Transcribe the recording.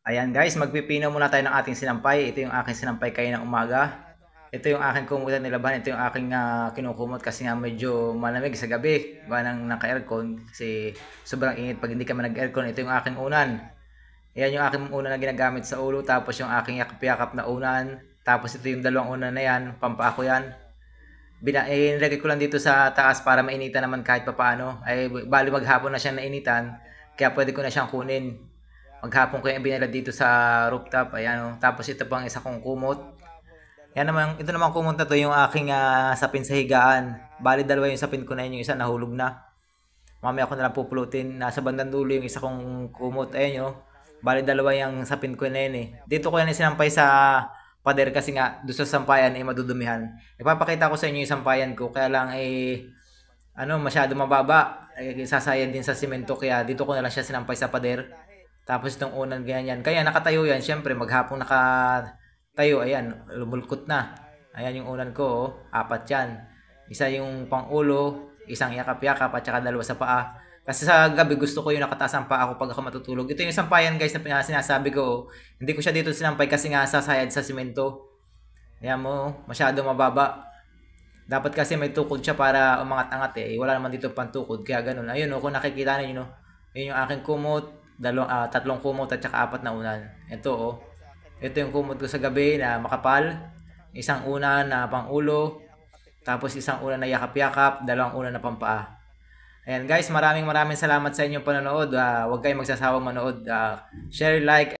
Ayan guys, magpipino muna tayo ng ating sinampay. Ito yung aking sinampay kayo ng umaga. Ito yung aking kumot at nilaban. Ito yung aking uh, kinukumot kasi nga medyo malamig sa gabi. Ba nang naka-aircon kasi sobrang init pag hindi kami nag-aircon. Ito yung aking unan. Ayan yung aking unan na ginagamit sa ulo. Tapos yung aking yakap-yakap na unan. Tapos ito yung dalawang unan na yan. Pampako yan. Bina eh, ko lang dito sa taas para mainitan naman kahit papaano. Ay, bali maghapon na siyang nainitan. Kaya pwede ko na siyang kunin Maghapon ko yung binala dito sa rooftop. Ayan, oh. tapos ito pang isa kong kumot. Yan naman, ito naman kumunta to yung aking uh, sapin sa higaan. Bali dalawa yung sapin ko na yun, yung isa nahulog na. Mamaya ako na lang pupulutin. Nasa bandang dulo yung isa kong kumot. Ayan oh. Bali dalawa yung sapin ko na yun eh. Dito ko yan sinampay sa pader kasi nga doon sa sampayan ay eh, madudumihan. Ipapakita ko sa inyo yung sampayan ko kaya lang eh ano masyado mababa. Eh, sasayan din sa simento kaya dito ko na lang siya sinampay sa pader. Tapos itong unan ganyan. Kaya nakatayo yan. Siyempre, maghapong nakatayo. Ayan, lumulkot na. Ayan yung unan ko. Oh. Apat yan. Isa yung pangulo, isang yakap-yakap, at saka dalawa sa paa. Kasi sa gabi gusto ko yung nakataas ang paa ko pag ako matutulog. Ito yung sampayan guys na sinasabi ko. Oh. Hindi ko siya dito sinampay kasi nga sasayad sa simento. Ayan mo, masyado mababa. Dapat kasi may tukod siya para umangat-angat eh. Wala naman dito pantukod, kaya ganun. Ayun, oh, kung nakikita ninyo, no? yun yung aking kumot dalawang, uh, tatlong kumot at saka apat na unan. Ito oh. Ito yung kumot ko sa gabi na makapal. Isang unan na pangulo. Tapos isang unan na yakap-yakap. Dalawang unan na pampaa. Ayan guys, maraming maraming salamat sa inyong panonood. Uh, huwag kayong magsasawang manood. Uh, share, like,